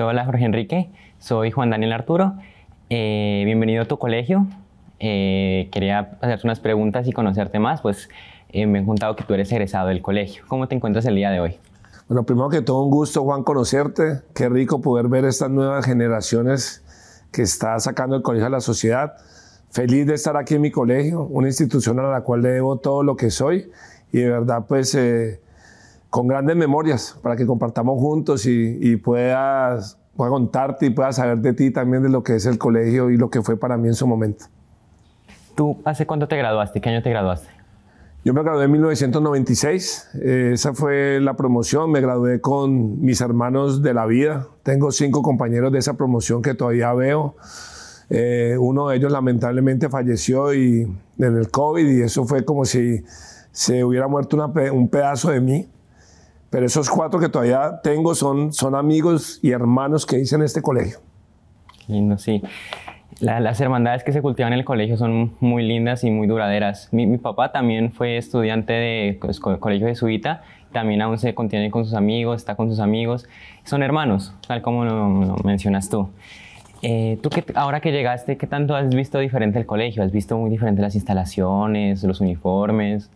hola Jorge Enrique, soy Juan Daniel Arturo. Eh, bienvenido a tu colegio. Eh, quería hacerte unas preguntas y conocerte más, pues eh, me han contado que tú eres egresado del colegio. ¿Cómo te encuentras el día de hoy? Bueno, primero que todo, un gusto, Juan, conocerte. Qué rico poder ver estas nuevas generaciones que está sacando el colegio a la sociedad. Feliz de estar aquí en mi colegio, una institución a la cual le debo todo lo que soy. Y de verdad, pues, con grandes memorias para que compartamos juntos y, puedas, pueda contarte y puedas saber de ti también de lo que es el colegio y lo que fue para mí en su momento. ¿Tú hace cuándo te graduaste? ¿Qué año te graduaste? Yo me gradué en 1996, eh, esa fue la promoción, me gradué con mis hermanos de la vida, tengo cinco compañeros de esa promoción que todavía veo, eh, uno de ellos lamentablemente falleció y, en el COVID y eso fue como si se hubiera muerto un pedazo de mí, pero esos cuatro que todavía tengo son, son amigos y hermanos que hice en este colegio. Lindo, sí. las hermandades que se cultivan en el colegio son muy lindas y muy duraderas. Mi, papá también fue estudiante de pues, colegio jesuita, también aún se contiene con sus amigos, está con sus amigos. Son hermanos, tal como lo, mencionas tú. Eh, tú que ahora que llegaste, ¿qué tanto has visto diferente el colegio? ¿Has visto muy diferente las instalaciones, los uniformes?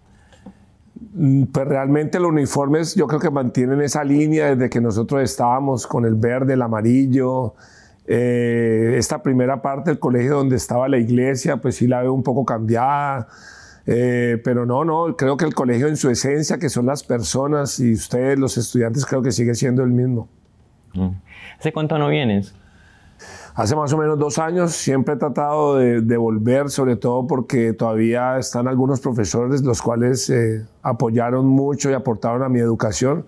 Mm, pues realmente los uniformes yo creo que mantienen esa línea desde que nosotros estábamos con el verde, el amarillo. Eh, esta primera parte del colegio donde estaba la iglesia, pues sí la veo un poco cambiada. Eh, pero no, no, creo que el colegio en su esencia, que son las personas y ustedes, los estudiantes, creo que sigue siendo el mismo. Mm. ¿Hace cuánto no vienes? Hace más o menos dos años siempre he tratado de, volver, sobre todo porque todavía están algunos profesores los cuales eh, apoyaron mucho y aportaron a mi educación.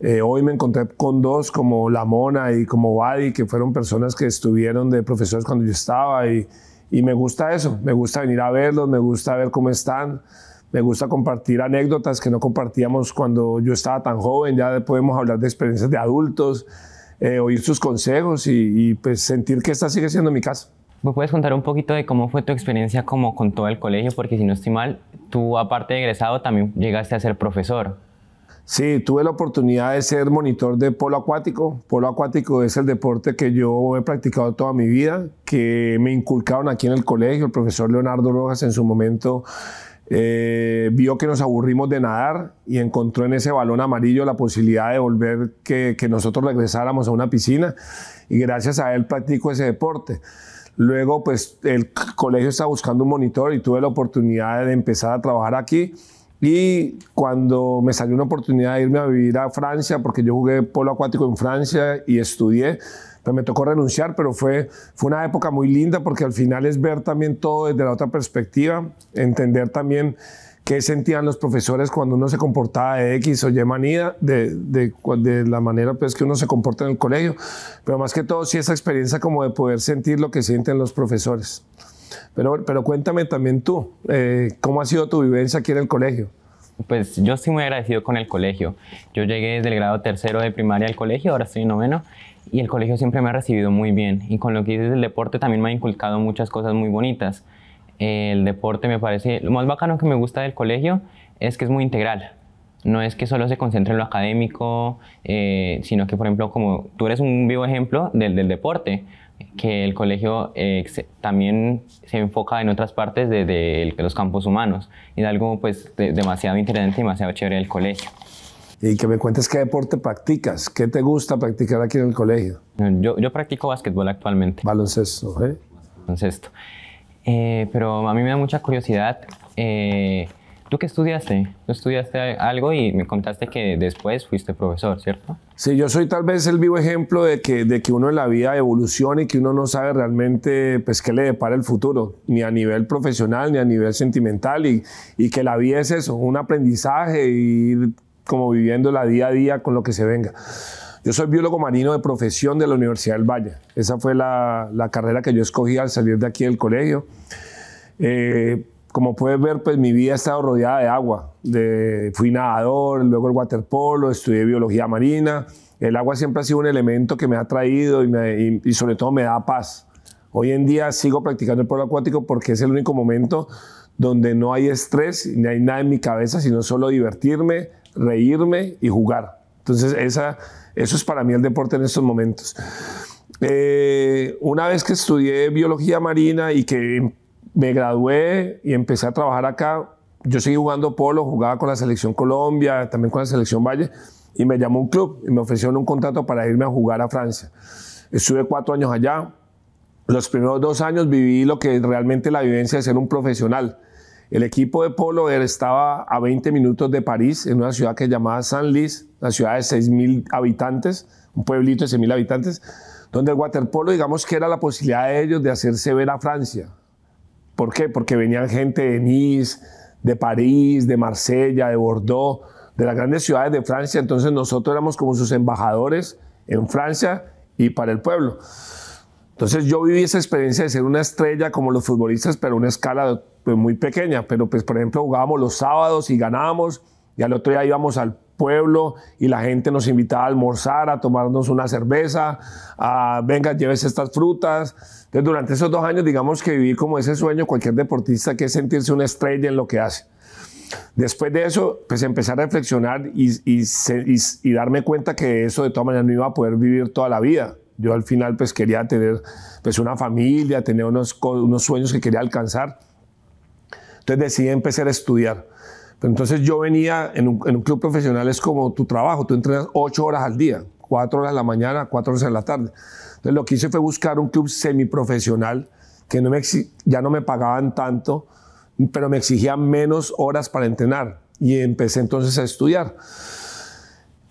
Eh, hoy me encontré con dos como La Mona y como Wadi, que fueron personas que estuvieron de profesores cuando yo estaba y, y me gusta eso, me gusta venir a verlos, me gusta ver cómo están, me gusta compartir anécdotas que no compartíamos cuando yo estaba tan joven, ya podemos hablar de experiencias de adultos. Eh, oír sus consejos y, pues sentir que esta sigue siendo mi casa. ¿Me puedes contar un poquito de cómo fue tu experiencia como con todo el colegio? Porque si no estoy mal, tú aparte de egresado también llegaste a ser profesor. Sí, tuve la oportunidad de ser monitor de polo acuático. Polo acuático es el deporte que yo he practicado toda mi vida, que me inculcaron aquí en el colegio. El profesor Leonardo Rojas en su momento eh, vio que nos aburrimos de nadar y encontró en ese balón amarillo la posibilidad de volver que, que nosotros regresáramos a una piscina y gracias a él practico ese deporte. Luego pues el colegio estaba buscando un monitor y tuve la oportunidad de empezar a trabajar aquí y cuando me salió una oportunidad de irme a vivir a Francia porque yo jugué polo acuático en Francia y estudié pues me tocó renunciar, pero fue, fue una época muy linda porque al final es ver también todo desde la otra perspectiva, entender también qué sentían los profesores cuando uno se comportaba de X o Y manía, de, de, la manera pues, que uno se comporta en el colegio, pero más que todo sí esa experiencia como de poder sentir lo que sienten los profesores. Pero, pero cuéntame también tú, eh, ¿cómo ha sido tu vivencia aquí en el colegio? Pues yo estoy muy agradecido con el colegio. Yo llegué desde el grado tercero de primaria al colegio, ahora estoy en noveno, y el colegio siempre me ha recibido muy bien. Y con lo que dices del deporte también me ha inculcado muchas cosas muy bonitas. El deporte me parece, lo más bacano que me gusta del colegio es que es muy integral. No es que solo se concentre en lo académico, eh, sino que, por ejemplo, como tú eres un vivo ejemplo del, deporte, que el colegio eh, también se enfoca en otras partes de, los campos humanos. Y es algo pues demasiado interesante y demasiado chévere del colegio. Y que me cuentes qué deporte practicas, qué te gusta practicar aquí en el colegio. Yo, yo practico básquetbol actualmente. Baloncesto, ¿eh? Baloncesto. Eh, pero a mí me da mucha curiosidad. Eh, ¿Tú qué estudiaste? ¿Tú estudiaste algo y me contaste que después fuiste profesor, cierto? Sí, yo soy tal vez el vivo ejemplo de que, de que uno en la vida evoluciona y que uno no sabe realmente pues, qué le depara el futuro, ni a nivel profesional, ni a nivel sentimental, y, y que la vida es eso, un aprendizaje, y como viviéndola día a día con lo que se venga. Yo soy biólogo marino de profesión de la Universidad del Valle. Esa fue la, carrera que yo escogí al salir de aquí del colegio. Eh, como puedes ver, pues mi vida ha estado rodeada de agua. De, fui nadador, luego el waterpolo, estudié biología marina. El agua siempre ha sido un elemento que me ha traído y, y sobre todo me da paz. Hoy en día sigo practicando el polo acuático porque es el único momento donde no hay estrés, ni hay nada en mi cabeza, sino solo divertirme, reírme y jugar. Entonces, esa, eso es para mí el deporte en estos momentos. Eh, una vez que estudié biología marina y que me gradué y empecé a trabajar acá, yo seguí jugando polo, jugaba con la selección Colombia, también con la selección Valle, y me llamó un club y me ofrecieron un contrato para irme a jugar a Francia. Estuve cuatro años allá. Los primeros dos años viví lo que realmente la vivencia de ser un profesional el equipo de Polo él estaba a 20 minutos de París, en una ciudad que llamaba Saint-Lys, una ciudad de 6.000 habitantes, un pueblito de 6.000 habitantes, donde el waterpolo, digamos que era la posibilidad de ellos de hacerse ver a Francia. ¿Por qué? Porque venían gente de Nice, de París, de Marsella, de Bordeaux, de las grandes ciudades de Francia, entonces nosotros éramos como sus embajadores en Francia y para el pueblo. Entonces yo viví esa experiencia de ser una estrella como los futbolistas, pero una escala pues, muy pequeña. Pero pues por ejemplo jugábamos los sábados y ganábamos y al otro día íbamos al pueblo y la gente nos invitaba a almorzar, a tomarnos una cerveza, a venga, llévese estas frutas. Entonces durante esos dos años digamos que viví como ese sueño cualquier deportista que es sentirse una estrella en lo que hace. Después de eso, pues empecé a reflexionar y, y darme cuenta que eso de todas maneras no iba a poder vivir toda la vida yo al final pues quería tener pues una familia, tener unos, unos sueños que quería alcanzar. Entonces decidí empezar a estudiar. Pero entonces yo venía en un, club profesional, es como tu trabajo, tú entrenas ocho horas al día, cuatro horas en la mañana, cuatro horas en la tarde. Entonces lo que hice fue buscar un club semiprofesional que no me, ya no me pagaban tanto, pero me exigían menos horas para entrenar y empecé entonces a estudiar.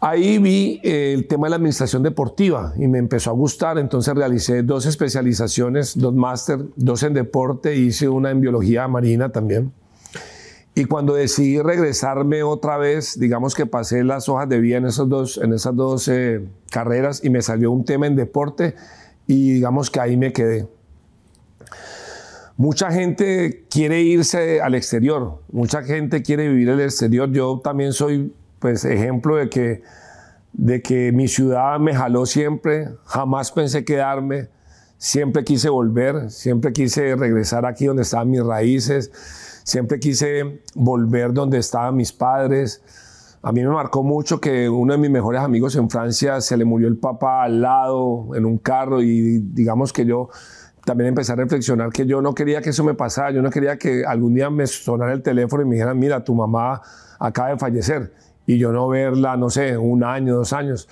Ahí vi eh, el tema de la administración deportiva y me empezó a gustar, entonces realicé dos especializaciones, dos máster, dos en deporte, hice una en biología marina también. Y cuando decidí regresarme otra vez, digamos que pasé las hojas de vida en, esos dos, en esas dos eh, carreras y me salió un tema en deporte y digamos que ahí me quedé. Mucha gente quiere irse al exterior, mucha gente quiere vivir el exterior. Yo también soy pues ejemplo de que, de que mi ciudad me jaló siempre, jamás pensé quedarme, siempre quise volver, siempre quise regresar aquí donde estaban mis raíces, siempre quise volver donde estaban mis padres. A mí me marcó mucho que uno de mis mejores amigos en Francia se le murió el papá al lado en un carro y digamos que yo también empecé a reflexionar que yo no quería que eso me pasara, yo no quería que algún día me sonara el teléfono y me dijeran, mira, tu mamá acaba de fallecer y yo no verla, no sé, un año, dos años.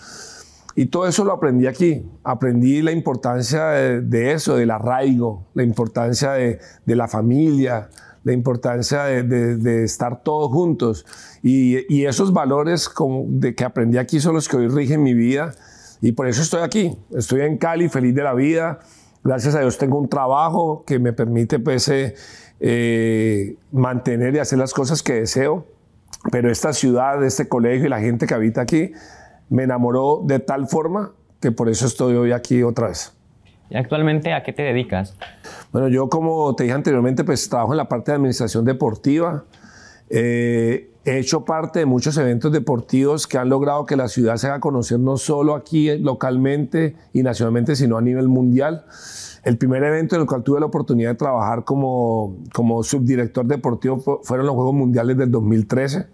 Y todo eso lo aprendí aquí. Aprendí la importancia de, eso, del arraigo, la importancia de, de la familia, la importancia de, estar todos juntos. Y, esos valores como de que aprendí aquí son los que hoy rigen mi vida. Y por eso estoy aquí. Estoy en Cali, feliz de la vida. Gracias a Dios tengo un trabajo que me permite pues, eh, eh, mantener y hacer las cosas que deseo pero esta ciudad, este colegio y la gente que habita aquí me enamoró de tal forma que por eso estoy hoy aquí otra vez. ¿Y actualmente a qué te dedicas? Bueno, yo como te dije anteriormente, pues trabajo en la parte de administración deportiva. Eh, He hecho parte de muchos eventos deportivos que han logrado que la ciudad se haga conocer no solo aquí eh, localmente y nacionalmente, sino a nivel mundial. El primer evento en el cual tuve la oportunidad de trabajar como, como subdirector deportivo fueron los Juegos Mundiales del 2013.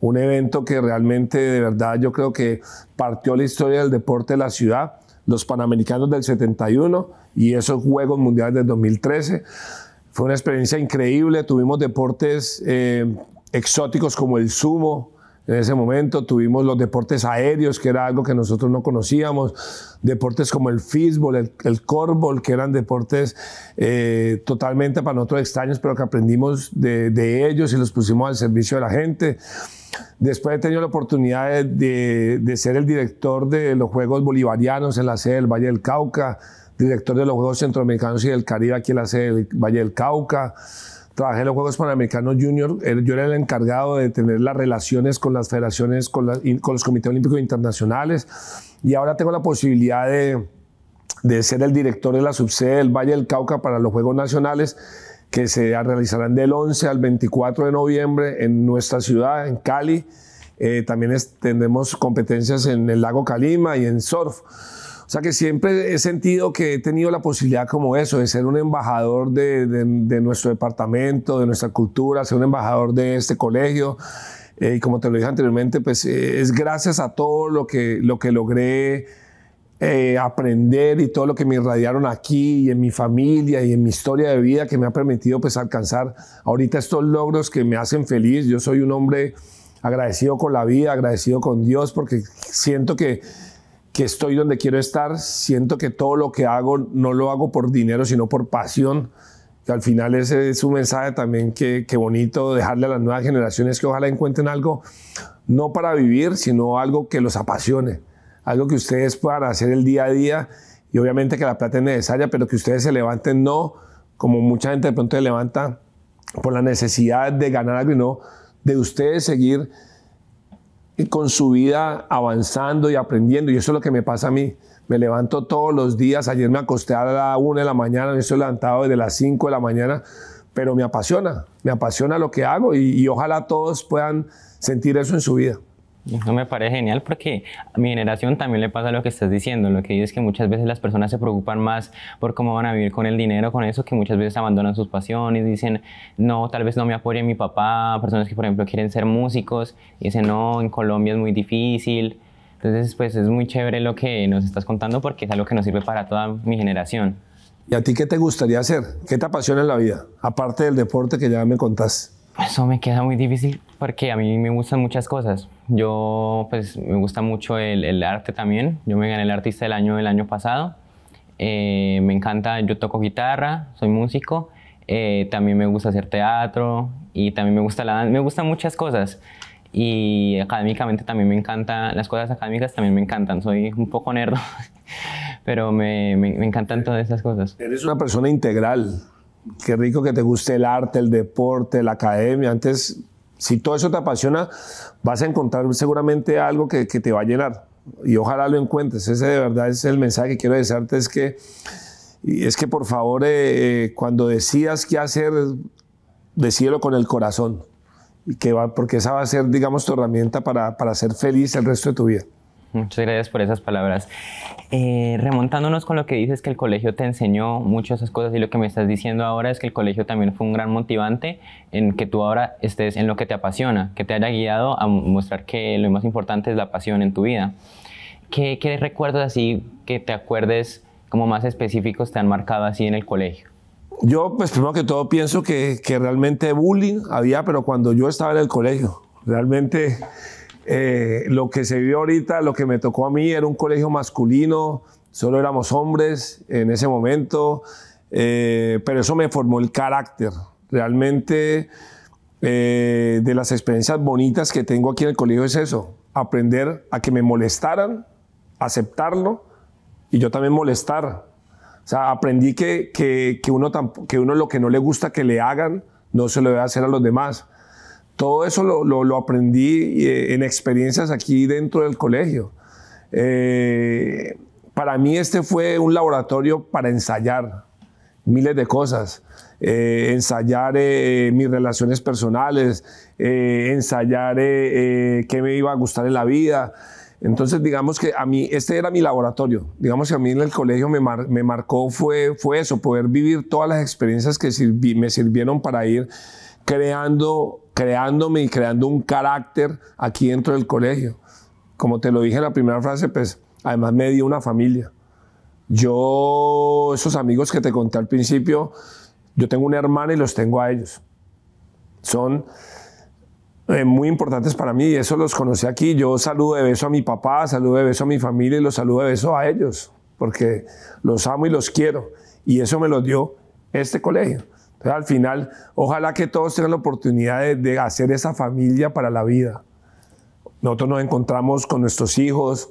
Un evento que realmente, de verdad, yo creo que partió la historia del deporte de la ciudad, los Panamericanos del 71 y esos Juegos Mundiales del 2013. Fue una experiencia increíble, tuvimos deportes eh, exóticos como el sumo. En ese momento tuvimos los deportes aéreos, que era algo que nosotros no conocíamos, deportes como el fútbol, el, el que eran deportes eh, totalmente para nosotros extraños, pero que aprendimos de, ellos y los pusimos al servicio de la gente. Después he tenido la oportunidad de, de ser el director de los Juegos Bolivarianos en la sede del Valle del Cauca, director de los Juegos Centroamericanos y del Caribe aquí en la sede del Valle del Cauca trabajé en los Juegos Panamericanos Junior, yo era el encargado de tener las relaciones con las federaciones, con, los comités olímpicos internacionales, y ahora tengo la posibilidad de, ser el director de la subsede del Valle del Cauca para los Juegos Nacionales, que se realizarán del 11 al 24 de noviembre en nuestra ciudad, en Cali. Eh, también tendremos competencias en el lago Calima y en surf sea que siempre he sentido que he tenido la posibilidad como eso, de ser un embajador de, nuestro departamento, de nuestra cultura, ser un embajador de este colegio. Eh, y como te lo dije anteriormente, pues eh, es gracias a todo lo que, lo que logré eh, aprender y todo lo que me irradiaron aquí y en mi familia y en mi historia de vida que me ha permitido pues alcanzar ahorita estos logros que me hacen feliz. Yo soy un hombre agradecido con la vida, agradecido con Dios porque siento que que estoy donde quiero estar, siento que todo lo que hago no lo hago por dinero, sino por pasión, que al final ese es un mensaje también que, bonito dejarle a las nuevas generaciones que ojalá encuentren algo, no para vivir, sino algo que los apasione, algo que ustedes puedan hacer el día a día y obviamente que la plata es necesaria, pero que ustedes se levanten no como mucha gente de pronto se levanta por la necesidad de ganar algo de ustedes seguir y con su vida avanzando y aprendiendo. Y eso es lo que me pasa a mí. Me levanto todos los días. Ayer me acosté a la una de la mañana, me estoy levantado desde las 5 de la mañana, pero me apasiona, me apasiona lo que hago y ojalá todos puedan sentir eso en su vida. No me parece genial porque a mi generación también le pasa lo que estás diciendo, lo que dices que muchas veces las personas se preocupan más por cómo van a vivir con el dinero, con eso, que muchas veces abandonan sus pasiones, dicen, no, tal vez no me apoye mi papá, personas que por ejemplo quieren ser músicos, y dicen, no, en Colombia es muy difícil. Entonces, pues es muy chévere lo que nos estás contando porque es algo que nos sirve para toda mi generación. ¿Y a ti qué te gustaría hacer? ¿Qué te apasiona en la vida? Aparte del deporte que ya me contaste. Eso me queda muy difícil porque a mí me gustan muchas cosas. Yo, pues, me gusta mucho el, arte también. Yo me gané el artista del año el año pasado. Eh, me encanta, yo toco guitarra, soy músico. Eh, también me gusta hacer teatro y también me gusta la Me gustan muchas cosas. Y académicamente también me encanta, las cosas académicas también me encantan. Soy un poco nerdo, pero me, me encantan todas esas cosas. Eres una persona integral qué rico que te guste el arte, el deporte, la academia. Antes, si todo eso te apasiona, vas a encontrar seguramente algo que, te va a llenar. Y ojalá lo encuentres. Ese de verdad es el mensaje que quiero desearte, es que, es que por favor, eh, eh, cuando decidas qué hacer, decídelo con el corazón. Y que va, porque esa va a ser, digamos, tu herramienta para ser feliz el resto de tu vida. Muchas gracias por esas palabras. Eh, remontándonos con lo que dices que el colegio te enseñó muchas esas cosas y lo que me estás diciendo ahora es que el colegio también fue un gran motivante en que tú ahora estés en lo que te apasiona, que te haya guiado a mostrar que lo más importante es la pasión en tu vida. ¿Qué, qué recuerdos así que te acuerdes como más específicos te han marcado así en el colegio? Yo, pues primero que todo, pienso que, que realmente bullying había, pero cuando yo estaba en el colegio, realmente eh, lo que se vio ahorita, lo que me tocó a mí, era un colegio masculino, solo éramos hombres en ese momento, eh, pero eso me formó el carácter. Realmente, eh, de las experiencias bonitas que tengo aquí en el colegio es eso, aprender a que me molestaran, aceptarlo y yo también molestar. O sea, aprendí que, que, que uno, que uno lo que no le gusta que le hagan, no se lo debe hacer a los demás. Todo eso lo, aprendí eh, en experiencias aquí dentro del colegio. Eh, para mí este fue un laboratorio para ensayar miles de cosas. Eh, ensayar mis relaciones personales, ensayar qué me iba a gustar en la vida. Entonces, digamos que a mí, este era mi laboratorio. Digamos que a mí en el colegio me, marcó fue, fue eso, poder vivir todas las experiencias que me sirvieron para ir creando creándome y creando un carácter aquí dentro del colegio. Como te lo dije en la primera frase, pues además me dio una familia. Yo, esos amigos que te conté al principio, yo tengo una hermana y los tengo a ellos. Son eh, muy importantes para mí y eso los conocí aquí. Yo saludo de beso a mi papá, saludo de beso a mi familia y los saludo de beso a ellos, porque los amo y los quiero. Y eso me lo dio este colegio al final, ojalá que todos tengan la oportunidad de, hacer esa familia para la vida. Nosotros nos encontramos con nuestros hijos,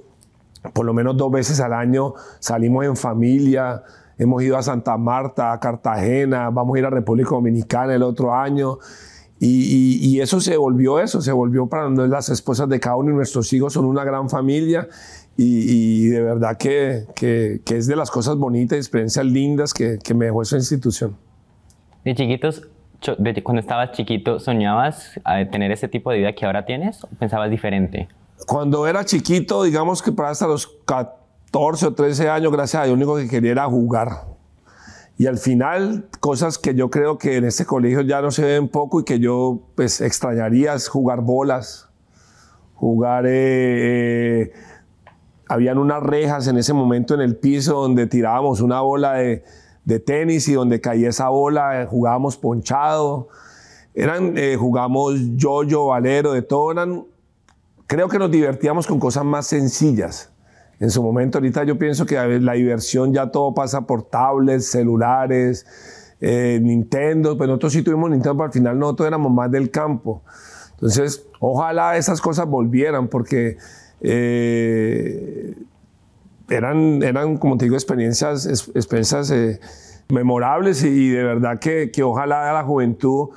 por lo menos dos veces al año salimos en familia, hemos ido a Santa Marta, a Cartagena, vamos a ir a República Dominicana el otro año. Y, eso se volvió eso, se volvió para las esposas de cada uno y nuestros hijos son una gran familia y, de verdad que, es de las cosas bonitas, y experiencias lindas que me dejó esa institución. De chiquitos, cuando estabas chiquito, ¿soñabas a eh, tener ese tipo de vida que ahora tienes o pensabas diferente? Cuando era chiquito, digamos que para hasta los 14 o 13 años, gracias a Dios, lo único que quería era jugar. Y al final, cosas que yo creo que en este colegio ya no se ven poco y que yo pues, extrañaría es jugar bolas, jugar... Eh, eh, habían unas rejas en ese momento en el piso donde tirábamos una bola de de tenis y donde caía esa bola eh, jugábamos ponchado, eran, eh, yo yo valero, de todo, creo que nos divertíamos con cosas más sencillas. En su momento, ahorita yo pienso que la diversión ya todo pasa por tablets, celulares, eh, Nintendo, Pero pues nosotros sí tuvimos Nintendo, pero al final nosotros éramos más del campo. Entonces, ojalá esas cosas volvieran, porque eh, eran, como te digo, experiencias, experiencias eh, memorables y, de verdad que, ojalá la juventud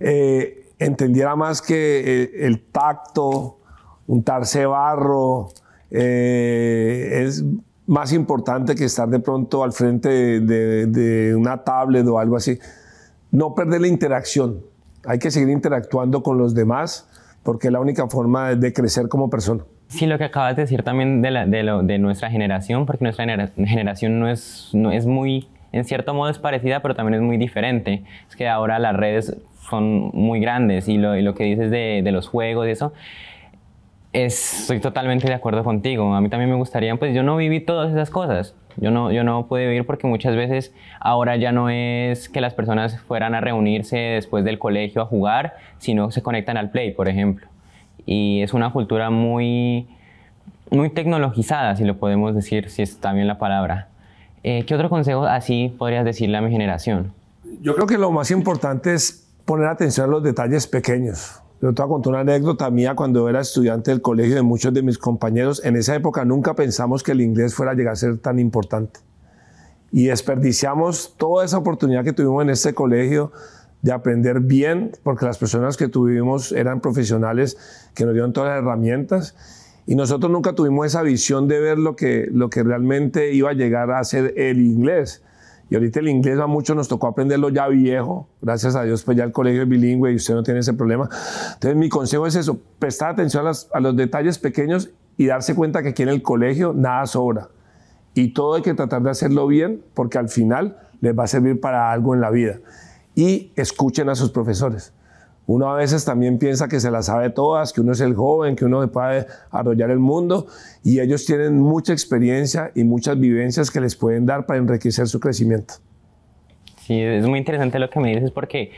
eh, entendiera más que eh, el, tacto, untarse barro, es más importante que estar de pronto al frente de, de una tablet o algo así. No perder la interacción. Hay que seguir interactuando con los demás porque es la única forma de crecer como persona. Sí, lo que acabas de decir también de, nuestra generación, porque nuestra generación no es, no es muy, en cierto modo es parecida, pero también es muy diferente. Es que ahora las redes son muy grandes y lo, que dices de, los juegos y eso, es, estoy totalmente de acuerdo contigo. A mí también me gustaría, pues yo no viví todas esas cosas. Yo no, yo no pude vivir porque muchas veces ahora ya no es que las personas fueran a reunirse después del colegio a jugar, sino se conectan al play, por ejemplo y es una cultura muy, muy tecnologizada, si lo podemos decir, si es también la palabra. Eh, ¿Qué otro consejo así podrías decirle a mi generación? Yo creo que lo más importante es poner atención a los detalles pequeños. Yo te voy a contar una anécdota mía cuando era estudiante del colegio de muchos de mis compañeros. En esa época nunca pensamos que el inglés fuera a llegar a ser tan importante. Y desperdiciamos toda esa oportunidad que tuvimos en este colegio de aprender bien, porque las personas que tuvimos eran profesionales que nos dieron todas las herramientas y nosotros nunca tuvimos esa visión de ver lo que, lo que realmente iba a llegar a ser el inglés. Y ahorita el inglés va mucho, nos tocó aprenderlo ya viejo, gracias a Dios, pues ya el colegio es bilingüe y usted no tiene ese problema. Entonces mi consejo es eso, prestar atención a, a los detalles pequeños y darse cuenta que aquí en el colegio nada sobra. Y todo hay que tratar de hacerlo bien porque al final les va a servir para algo en la vida y escuchen a sus profesores. Uno a veces también piensa que se las sabe todas, que uno es el joven, que uno puede arrollar el mundo y ellos tienen mucha experiencia y muchas vivencias que les pueden dar para enriquecer su crecimiento. Sí, es muy interesante lo que me dices porque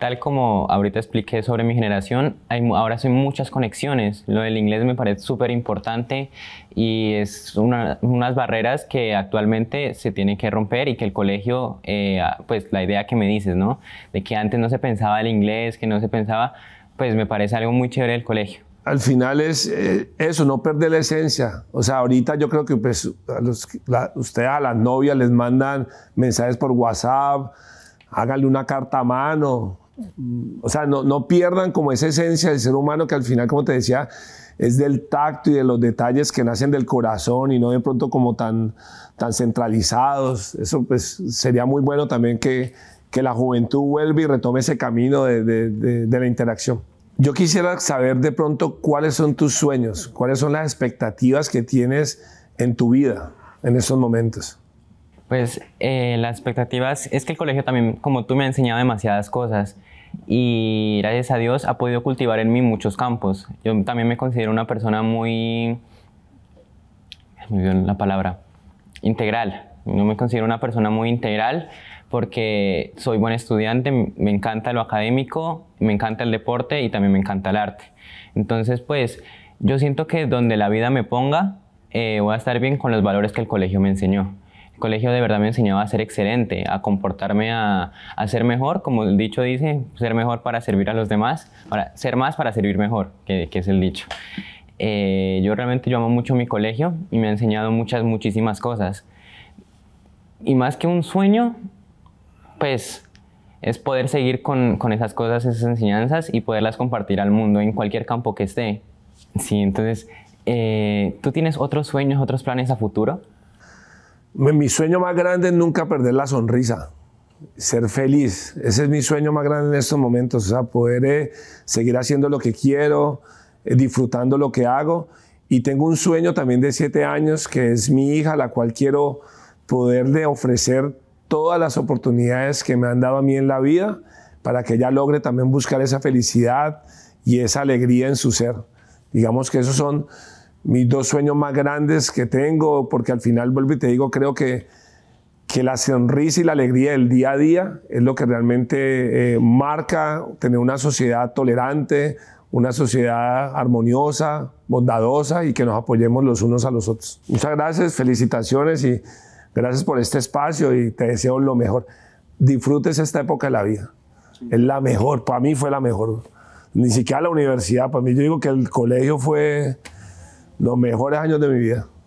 tal como ahorita expliqué sobre mi generación, hay, ahora son muchas conexiones. Lo del inglés me parece súper importante y es una, unas barreras que actualmente se tienen que romper y que el colegio, eh, ah, pues la idea que me dices, ¿no? De que antes no se pensaba el inglés, que no se pensaba, pues me parece algo muy chévere el colegio. Al final es eh, eso, no perder la esencia. O sea, ahorita yo creo que pues, a usted a las novias les mandan mensajes por WhatsApp, háganle una carta a mano, o sea, no, no pierdan como esa esencia del ser humano que al final, como te decía, es del tacto y de los detalles que nacen del corazón y no de pronto como tan, tan centralizados. Eso pues sería muy bueno también que, que la juventud vuelva y retome ese camino de, de, la interacción. Yo quisiera saber de pronto cuáles son tus sueños, cuáles son las expectativas que tienes en tu vida en esos momentos. Pues eh, las expectativas es que el colegio también, como tú, me ha enseñado demasiadas cosas y gracias a Dios ha podido cultivar en mí muchos campos. Yo también me considero una persona muy, la palabra, integral. Yo me considero una persona muy integral porque soy buen estudiante, me encanta lo académico, me encanta el deporte y también me encanta el arte. Entonces, pues yo siento que donde la vida me ponga, eh, voy a estar bien con los valores que el colegio me enseñó colegio de verdad me enseñaba a ser excelente, a comportarme, a, ser mejor, como el dicho dice, ser mejor para servir a los demás, para ser más para servir mejor, que, es el dicho. Eh, yo realmente yo amo mucho mi colegio y me ha enseñado muchas, muchísimas cosas. Y más que un sueño, pues es poder seguir con, con esas cosas, esas enseñanzas y poderlas compartir al mundo en cualquier campo que esté. Sí, entonces, eh, ¿tú tienes otros sueños, otros planes a futuro? Mi sueño más grande es nunca perder la sonrisa, ser feliz. Ese es mi sueño más grande en estos momentos, o poder eh, seguir haciendo lo que quiero, eh, disfrutando lo que hago. Y tengo un sueño también de siete años, que es mi hija, la cual quiero poderle ofrecer todas las oportunidades que me han dado a mí en la vida para que ella logre también buscar esa felicidad y esa alegría en su ser. Digamos que esos son mis dos sueños más grandes que tengo, porque al final vuelvo y te digo, creo que, que la sonrisa y la alegría del día a día es lo que realmente eh, marca tener una sociedad tolerante, una sociedad armoniosa, bondadosa y que nos apoyemos los unos a los otros. Muchas gracias, felicitaciones y gracias por este espacio y te deseo lo mejor. Disfrutes esta época de la vida. Es la mejor, para mí fue la mejor. Ni siquiera la universidad, para mí yo digo que el colegio fue los mejores años de mi vida.